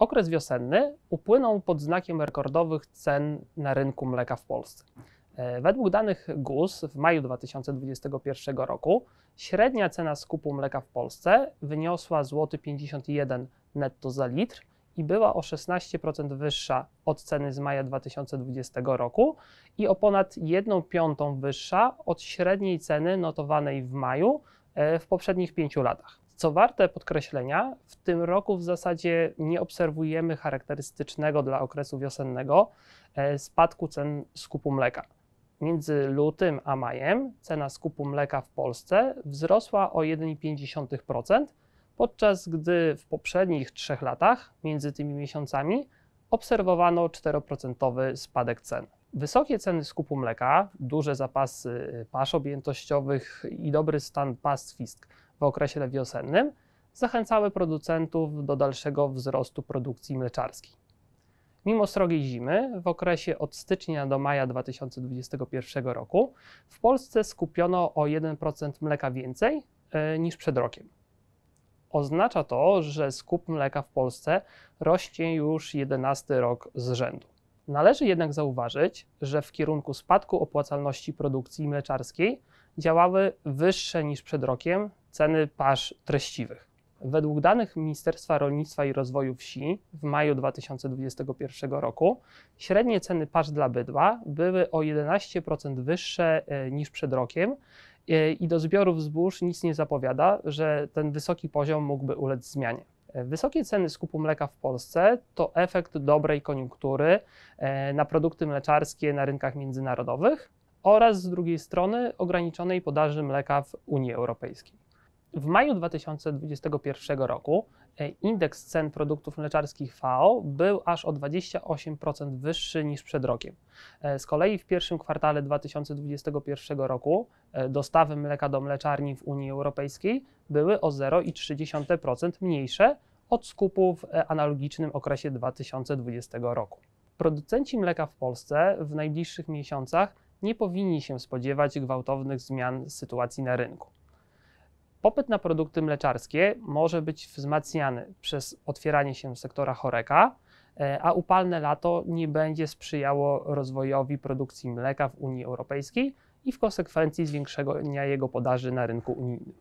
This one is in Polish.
Okres wiosenny upłynął pod znakiem rekordowych cen na rynku mleka w Polsce. E, według danych GUS w maju 2021 roku średnia cena skupu mleka w Polsce wyniosła złoty 51 netto za litr i była o 16% wyższa od ceny z maja 2020 roku i o ponad 1 piątą wyższa od średniej ceny notowanej w maju e, w poprzednich pięciu latach. Co warte podkreślenia, w tym roku w zasadzie nie obserwujemy charakterystycznego dla okresu wiosennego e, spadku cen skupu mleka. Między lutym a majem cena skupu mleka w Polsce wzrosła o 1,5%, podczas gdy w poprzednich trzech latach, między tymi miesiącami, obserwowano 4% spadek cen. Wysokie ceny skupu mleka, duże zapasy pasz objętościowych i dobry stan pastwisk w okresie wiosennym zachęcały producentów do dalszego wzrostu produkcji mleczarskiej. Mimo srogiej zimy, w okresie od stycznia do maja 2021 roku w Polsce skupiono o 1% mleka więcej e, niż przed rokiem. Oznacza to, że skup mleka w Polsce rośnie już 11 rok z rzędu. Należy jednak zauważyć, że w kierunku spadku opłacalności produkcji mleczarskiej działały wyższe niż przed rokiem ceny pasz treściwych. Według danych Ministerstwa Rolnictwa i Rozwoju Wsi w maju 2021 roku średnie ceny pasz dla bydła były o 11% wyższe e, niż przed rokiem e, i do zbiorów zbóż nic nie zapowiada, że ten wysoki poziom mógłby ulec zmianie. E, wysokie ceny skupu mleka w Polsce to efekt dobrej koniunktury e, na produkty mleczarskie na rynkach międzynarodowych oraz z drugiej strony ograniczonej podaży mleka w Unii Europejskiej. W maju 2021 roku e, indeks cen produktów mleczarskich FAO był aż o 28% wyższy niż przed rokiem. E, z kolei w pierwszym kwartale 2021 roku e, dostawy mleka do mleczarni w Unii Europejskiej były o 0,3% mniejsze od skupu w analogicznym okresie 2020 roku. Producenci mleka w Polsce w najbliższych miesiącach nie powinni się spodziewać gwałtownych zmian sytuacji na rynku. Popyt na produkty mleczarskie może być wzmacniany przez otwieranie się sektora choreka, e, a upalne lato nie będzie sprzyjało rozwojowi produkcji mleka w Unii Europejskiej i w konsekwencji zwiększenia jego podaży na rynku unijnym.